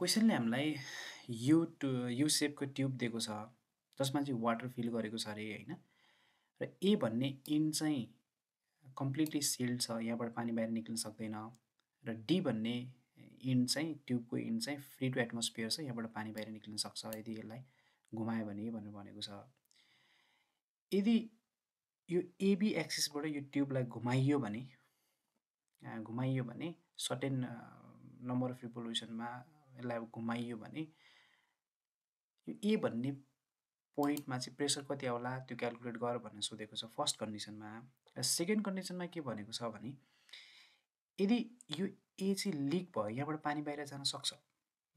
क्वेसनले हामीलाई U to U सेपको tube दिएको छ जसमा चाहिँ वाटर फिल गरेको छ अरे होइन र ए भन्ने इन चाहिँ कम्प्लिटली सिल्ड छ यहाँबाट पानी बाहिर निक्लिन सक्दैन र डी भन्ने इन चाहिँ ट्युबको इन चाहिँ फ्री टु एटमोस्फियर छ यहाँबाट पानी बाहिर निक्लिन सक्छ यदि यसलाई घुमायो भने भनेर भनेको छ यदि यो एबी एक्सिसबाट यो ट्युबलाई घुमाइयो भने घुमाइयो भने सर्टेन नम्बर अफ रिपोल्युसनमा यसलाई अब घुमाइयो भने यो ए भन्ने पोइन्टमा चाहिँ प्रेसर कति आउला त्यो क्यालकुलेट गर भनेर सोधेको छ फर्स्ट कन्डिसनमा र सेकेन्ड कन्डिसनमा के भनेको छ भने यदि यो ए चाहिँ लिक भयो यहाँबाट पानी बाहिर जान सक्छ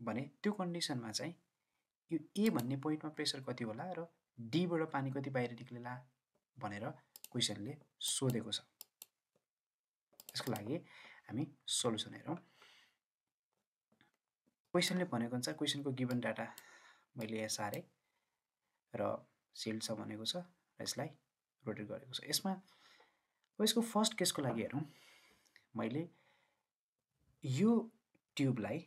भने त्यो कन्डिसनमा चाहिँ यो ए भन्ने पोइन्टमा प्रेसर कति होला र डीबाट पानी कति बाहिर निक्लेला भनेर क्वेसनले सोधेको छ यसको लागि हामी सोल्युसन हेरौँ क्वेसनले भनेको हुन्छ क्वेसनको गिभन डाटा मैले यहाँ सारेँ र सिल्ड छ भनेको छ र यसलाई रोटेट गरेको छ यसमा अब यसको फर्स्ट केसको लागि हेरौँ मैले यो ट्युबलाई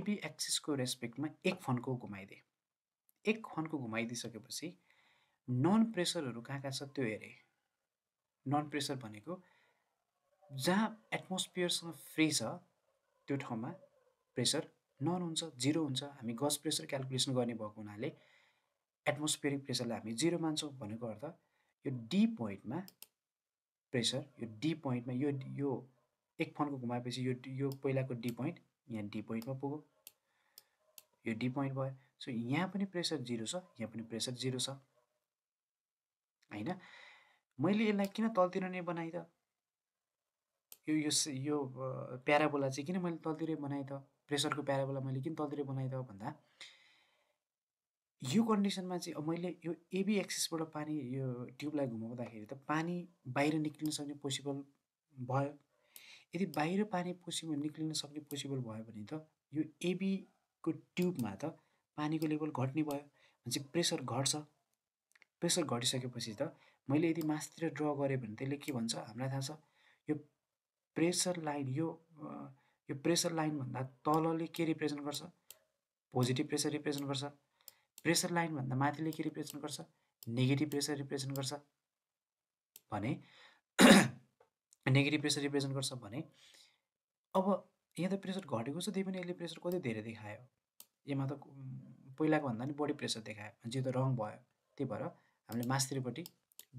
एबी एक्सिसको रेस्पेक्टमा एक फनको घुमाइदिएँ एक फनको घुमाइदिइसकेपछि नन प्रेसरहरू कहाँ कहाँ छ त्यो हेरेँ नन प्रेसर भनेको जहाँ एटमोस्फियरसँग फ्री छ त्यो ठाउँमा प्रेसर नन हुन्छ जिरो हुन्छ हामी गस प्रेसर क्यालकुलेसन गर्ने भएको हुनाले एटमोस्फेरिक प्रेसरलाई हामी जिरो मान्छौँ भनेको अर्थ यो डी पोइन्टमा प्रेसर यो डी पोइन्टमा यो यो एक फन्डको घुमाएपछि यो यो पहिलाको डी पोइन्ट यहाँ डी पोइन्टमा पुग्यो यो डी पोइन्ट भयो सो यहाँ पनि प्रेसर जिरो छ यहाँ पनि प्रेसर जिरो छ होइन मैले यसलाई किन तलतिर नै बनाएँ त यो यो प्याराबोला चाहिँ किन मैले तलतिरै बनाएँ त प्रेसरको प्याराबोला मैले किन तलतिर बनाइदियो भन्दा यो कन्डिसनमा चाहिँ मैले यो एबी एक्सिसबाट पानी यो ट्युबलाई घुमाउँदाखेरि त पानी बाहिर निक्लिन सक्ने पोसिबल भयो यदि बाहिर पानी पोसिबल निक्लिन सक्ने पोसिबल भयो भने त यो एबीको ट्युबमा त पानीको लेभल घट्ने भयो भने प्रेसर घट्छ प्रेसर घटिसकेपछि त मैले यदि मासतिर ड्र गरेँ भने त्यसले के भन्छ हामीलाई थाहा छ यो प्रेसर लाइन यो यो प्रेसर लाइनभन्दा तलले के रिप्रेजेन्ट गर्छ पोजिटिभ प्रेसर रिप्रेजेन्ट गर्छ प्रेसर लाइनभन्दा माथिले के रिप्रेजेन्ट गर्छ नेगेटिभ प्रेसर रिप्रेजेन्ट गर्छ भने नेगेटिभ प्रेसर रिप्रेजेन्ट गर्छ भने अब यहाँ त प्रेसर घटेको छ त्यही पनि यसले प्रेसर कति धेरै देखायो यहाँ त पहिलाको भन्दा पनि बढी प्रेसर देखायो जे त रङ भयो त्यही भएर हामीले मास्तिरपट्टि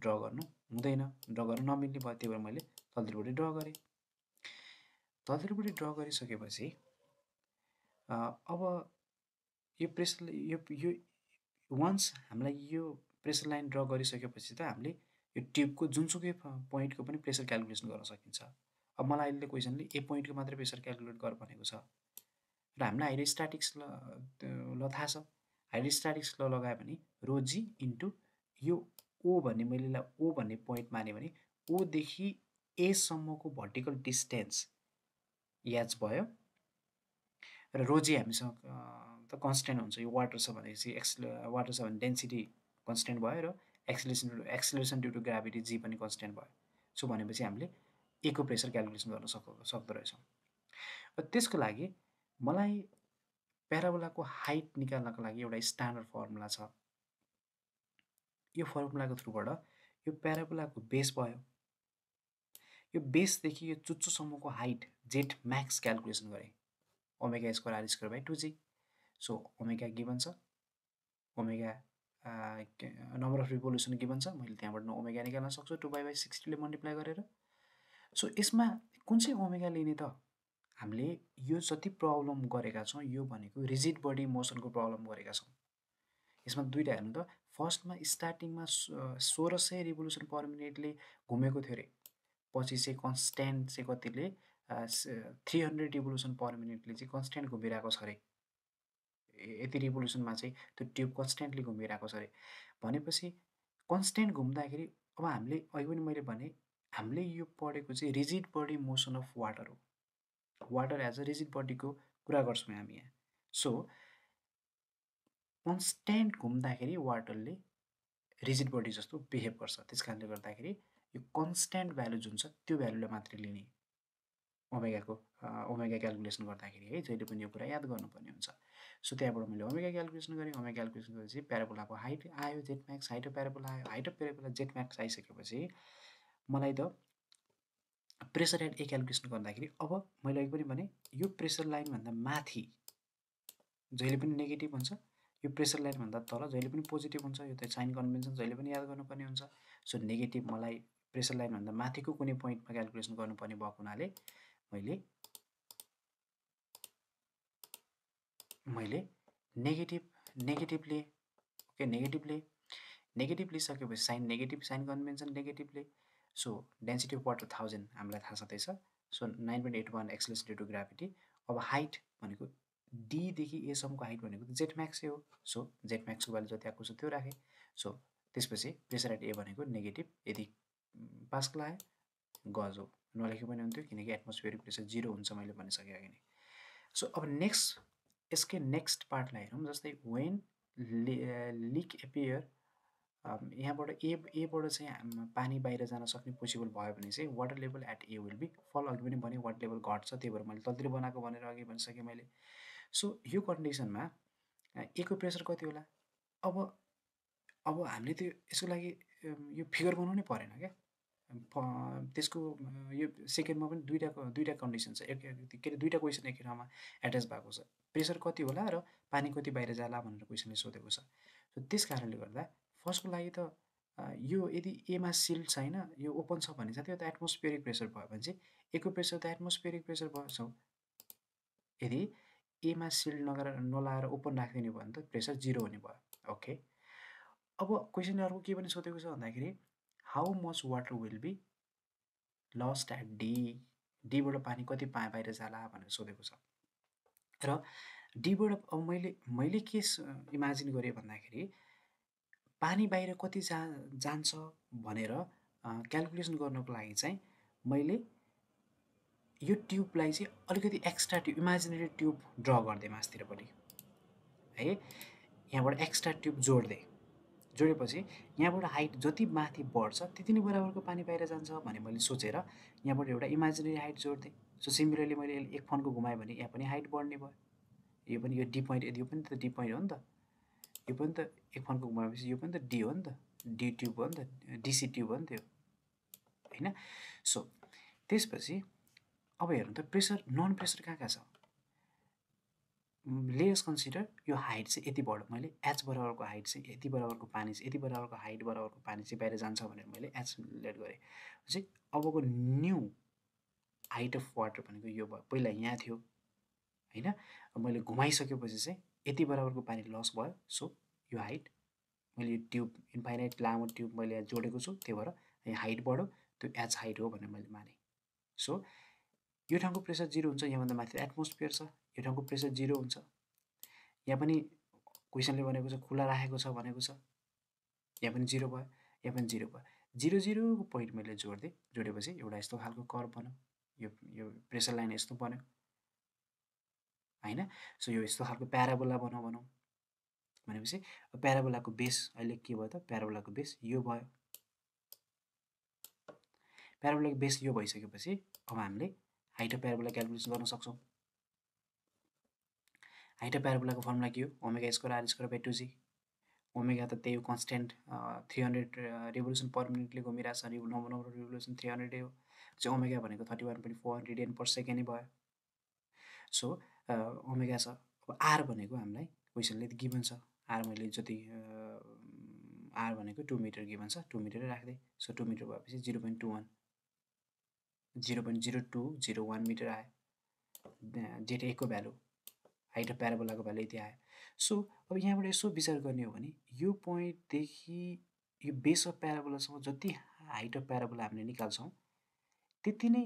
ड्र गर्नु हुँदैन ड्र गर्नु नमिल्ने भयो त्यही भएर मैले तलतिरपट्टि ड्र गरेँ धन्तेरीपट्टि ड्र गरिसकेपछि अब यो प्रेसर यो यो वान्स हामीलाई यो प्रेसर लाइन ड्र गरिसकेपछि त हामीले यो ट्युबको जुनसुकै पोइन्टको पनि प्रेसर क्यालकुलेसन गर्न सकिन्छ अब मलाई अहिले क्वेसनले ए पोइन्टको मात्रै प्रेसर क्यालकुलेट गर भनेको छ र हामीलाई हाइड्रोस्ट्याटिक्स ल ल थाहा छ हाइड्रोस्ट्याटिक्स ल लगायो भने रोजी इन्टु यो ओ भन्ने मैले ओ भन्ने पोइन्ट माने भने ओदेखि एसम्मको भर्टिकल डिस्टेन्स याच भयो र रोजी हामीसँग त कन्सटेन्ट हुन्छ यो वाटर छ भनेपछि एक्सले वाटर छ भने डेन्सिटी कन्सटेन्ट भयो र acceleration acceleration due to gravity G पनि कन्सटेन्ट भयो सो भनेपछि हामीले एको प्रेसर क्यालकुलेसन गर्न सक सक्दो रहेछौँ र त्यसको लागि मलाई प्याराबोलाको हाइट निकाल्नको लागि एउटा स्ट्यान्डर्ड फर्मुला छ यो फर्मुलाको थ्रुबाट यो प्याराबोलाको बेस भयो यो बेसदेखि यो चुच्चोसम्मको हाइट जेट म्याक्स क्यालकुलेसन गरेँ omega square R square by two G so omega given छ omega number of revolution given छ मैले त्यहाँबाट ओमेगा निकाल्न सक्छु टु बाई बाई सिक्सटीले मल्टिप्लाई गरेर सो यसमा कुन चाहिँ ओमेगा लिने त हामीले यो जति प्रब्लम गरेका छौँ यो भनेको रिजिड बडी मोसनको प्रब्लम गरेका छौँ यसमा दुइटा हेर्नु त फर्स्टमा स्टार्टिङमा सोह्र सय रिभोल्युसन पर मिनटले घुमेको थियो अरे पछि चाहिँ कन्सट्यान्ट चाहिँ कतिले थ्री हन्ड्रेड रिभोल्युसन पर मिनटले चाहिँ कन्सट्यान्ट घुमिरहेको छ अरे यति रिभोल्युसनमा चाहिँ त्यो ट्युब कन्सट्यान्टली घुमिरहेको छ अरे भनेपछि कन्सट्यान्ट घुम्दाखेरि अब हामीले अघि पनि मैले भने हामीले यो पढेको चाहिँ rigid body motion of water हो वाटर एज अ रिजिड बडीको कुरा गर्छौँ हामी यहाँ सो कन्सट्यान्ट घुम्दाखेरि वाटरले रिजिड बडी जस्तो बिहेभ गर्छ त्यस कारणले गर्दाखेरि यो कन्सट्यान्ट भ्यालु जुन छ त्यो भ्यालुलाई मात्रै लिने ओमेगाको ओमेगा क्यालकुलेसन गर्दाखेरि है जहिले पनि यो कुरा याद गर्नुपर्ने हुन्छ सो त्यहाँबाट मैले ओमेगा क्यालकुलेसन गरेँ ओमेगा क्यालकुलेसन गरेपछि प्याराबोलाको हाइट आयो Z max height of parabola आयो height of parabola Z max आइसकेपछि मलाई त प्रेसर एन्ड ए क्यालकुलेसन गर्दाखेरि अब मैले अघि पनि भने यो प्रेसर लाइनभन्दा माथि जहिले पनि नेगेटिभ हुन्छ यो प्रेसर लाइनभन्दा तल जहिले पनि पोजिटिभ हुन्छ यो त साइन कन्भेन्सन जहिले पनि याद गर्नुपर्ने हुन्छ सो नेगेटिभ मलाई प्रेसर लाइनभन्दा माथिको कुनै पोइन्टमा क्यालकुलेसन गर्नुपर्ने भएको हुनाले मैले मैले नेगेटिभ नेगेटिभले ओके नेगेटिभले नेगेटिभ लिइसकेपछि साइन नेगेटिभ साइन कन्भेन्सन नेगेटिभले so density of water thousand हामीलाई थाहा छँदैछ so nine point eight one acceleration due to gravity अब हाइट भनेको डीदेखि एसम्मको हाइट भनेको जेट म्याक्सै हो सो जेट म्याक्सको भ्यालु जति आएको छ त्यो राखेँ सो त्यसपछि प्रेसर एट ए भनेको नेगेटिभ यदि पास्कलाए गज हो नलेखे पनि हुन्थ्यो किनकि एटमोस्फियरिक प्रेसर जिरो हुन्छ मैले भनिसकेँ अघि नै सो अब नेक्स्ट यसकै नेक्स्ट पार्टलाई हेरौँ जस्तै वेन लिक एपियर यहाँबाट ए एबाट चाहिँ पानी बाहिर जान सक्ने पोसिबल भयो भने चाहिँ water level at A will be fall अघि पनि भने वाटर लेभल घट्छ त्यही भएर मैले तलतिर बनाएको भनेर अघि भनिसकेँ मैले सो यो कन्डिसनमा एको प्रेसर कति होला अब अब हामीले त्यो यसको लागि यो फिगर बनाउनै परेन क्या त्यसको यो सेकेन्डमा पनि दुईवटा दुईवटा कन्डिसन छ एक के अरे दुईवटा क्वेसन एकै ठाउँमा एट्याच भएको छ प्रेसर कति होला र पानी कति बाहिर जाला भनेर क्वेसनले सोधेको छ सो त्यस कारणले गर्दा फर्स्टको लागि त यो यदि एमा सिल छैन यो ओपन छ भने चाहिँ त्यो त एटमोस्फियरिक प्रेसर भयो भने चाहिँ एको प्रेसर त एटमोस्फियरिक प्रेसर भएछ यदि एमा सिल्ड नगर नलाएर ओपन राखिदिने भयो भने त प्रेसर जिरो हुने भयो ओके अब क्वेसन अर्को के पनि सोधेको छ भन्दाखेरि how much water will be lost at D डीबाट पानी कति पा बाहिर जाला भनेर सोधेको छ र डीबाट अब मैले मैले के इमाजिन गरेँ भन्दाखेरि पानी बाहिर कति जा जान्छ भनेर क्यालकुलेसन गर्नको लागि चाहिँ मैले यो ट्युबलाई चाहिँ अलिकति extra tube imaginary tube draw गरिदिएँ पनि है यहाँबाट एक्स्ट्रा ट्युब जोडिदिएँ जोडेपछि यहाँबाट हाइट जति माथि बढ्छ त्यति नै बराबरको पानी बाहिर जान्छ भने मैले सोचेर यहाँबाट एउटा इमेजिनरी हाइट जोड्थेँ सो सिमिलरली मैले एक फोनको घुमाएँ भने यहाँ पनि हाइट बढ्ने भयो यो पनि यो डी पोइन्ट यो पनि त डी पोइन्ट हो नि त यो पनि त एक फोनको घुमाएपछि यो पनि त डी हो नि त डी ट्युब हो नि त डिसी ट्युब हो नि त्यो होइन सो त्यसपछि अब हेरौँ त प्रेसर नन प्रेसर कहाँ कहाँ छ लेयर्स कन्सिडर यो हाइट चाहिँ यति बढो मैले एच बराबरको हाइट चाहिँ यति बराबरको पानी चाहिँ यति बराबरको हाइट बराबरको पानी चाहिँ बाहिर जान्छ भनेर मैले एचलेट गरेँ चाहिँ अबको न्यू हाइट अफ वाटर भनेको यो भयो पहिला यहाँ थियो होइन मैले घुमाइसकेपछि चाहिँ यति बराबरको पानी लस भयो सो यो हाइट मैले यो ट्युब इन्फाइनाइट लामो ट्युब मैले यहाँ जोडेको छु त्यही भएर हाइट बढो त्यो एच हाइट हो भनेर मैले माने सो यो ठाउँको प्रेसर जिरो हुन्छ यहाँभन्दा माथि एटमोस्फियर छ यो ठाउँको प्रेसर जिरो हुन्छ यहाँ पनि क्वेसनले भनेको छ खुला राखेको छ भनेको छ यहाँ पनि जिरो भयो यहाँ पनि जिरो भयो जिरो जिरोको पोइन्ट मैले जोड्दै जोडेपछि एउटा यस्तो खालको कर बन्यो यो यो प्रेसर लाइन यस्तो बन्यो होइन सो यो यस्तो खालको प्याराबोला बनाऊ भनौँ भनेपछि प्याराबोलाको बेस अहिले के भयो त प्याराबोलाको बेस यो भयो प्याराबोलाको बेस यो भइसकेपछि अब हामीले हाइट अफ प्याराबोला क्यालकुलेसन गर्न सक्छौँ हाइटा प्याराबोलाको फर्मुला के हो omega square R square by two G omega त त्यही हो constant three hundred revolution per मिनटले घुमिरहेको छ नम्बर नम्बर रेभोल्युसन थ्री हन्ड्रेडै हो चाहिँ ओमेगा भनेको thirty one point four hundred एन पर सेकेन्डै भयो सो ओमेगा छ अब आर भनेको हामीलाई क्वेसनले गिभन छ आर मैले जति आर भनेको टु मिटर गिभन छ टु मिटरै राखिदिएँ सो टु मिटर भएपछि zero point two one zero point zero two zero one metre आयो डेटा एकको भ्यालु हाइट अफ प्याराबोलाको भ्याल्यु यति आयो सो अब यहाँबाट यसो विचार गर्ने हो भने यो पोइन्टदेखि यो बेस अफ प्याराबोलासम्म जति हाइट अफ प्याराबोला हामीले निकाल्छौँ त्यति नै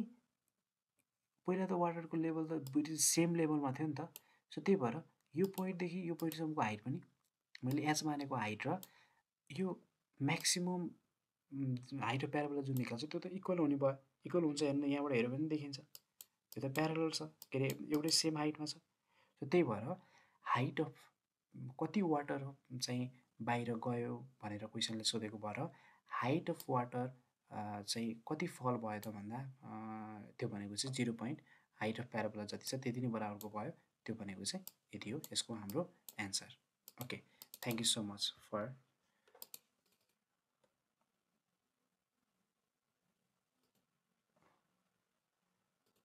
पहिला त वाटरको लेभल त दुई सेम लेभलमा थियो नि त सो त्यही भएर यो पोइन्टदेखि यो पोइन्टसम्मको हाइट पनि मैले एच मानेको हाइट र यो म्याक्सिमम् हाइट अफ प्याराबोला जुन निकाल्छ त्यो त इक्वल हुने भयो इक्वल हुन्छ हेर्नु यहाँबाट हेऱ्यो भने देखिन्छ त्यो त प्यारल छ के अरे एउटै सेम हाइटमा छ सो त्यही भएर हाइट अफ कति वाटर चाहिँ बाहिर गयो भनेर क्वेसनले सोधेको भएर हाइट अफ वाटर चाहिँ कति फल भयो त भन्दा त्यो भनेको चाहिँ zero point height of parabola जति छ त्यति नै बराबरको भयो त्यो भनेको चाहिँ यति हो यसको हाम्रो answer okay thank you so much for